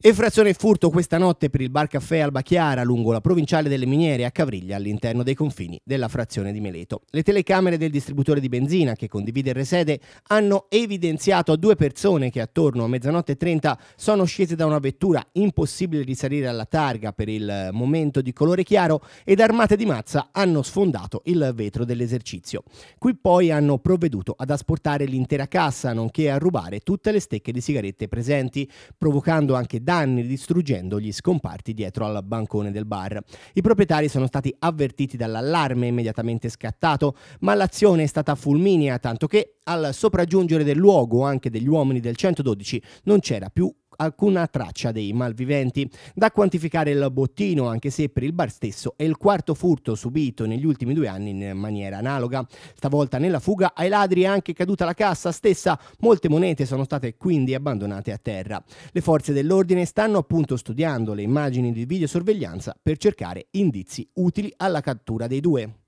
Effrazione e furto questa notte per il bar caffè Albachiara lungo la provinciale delle miniere a Cavriglia all'interno dei confini della frazione di Meleto. Le telecamere del distributore di benzina che condivide il resede hanno evidenziato a due persone che attorno a mezzanotte e 30 sono scese da una vettura impossibile risalire alla targa per il eh, momento di colore chiaro ed armate di mazza hanno sfondato il vetro dell'esercizio. Qui poi hanno provveduto ad asportare l'intera cassa nonché a rubare tutte le stecche di sigarette presenti provocando anche danni distruggendo gli scomparti dietro al bancone del bar. I proprietari sono stati avvertiti dall'allarme immediatamente scattato, ma l'azione è stata fulminea tanto che al sopraggiungere del luogo anche degli uomini del 112 non c'era più alcuna traccia dei malviventi. Da quantificare il bottino, anche se per il bar stesso è il quarto furto subito negli ultimi due anni in maniera analoga. Stavolta nella fuga ai ladri è anche caduta la cassa stessa, molte monete sono state quindi abbandonate a terra. Le forze dell'ordine stanno appunto studiando le immagini di videosorveglianza per cercare indizi utili alla cattura dei due.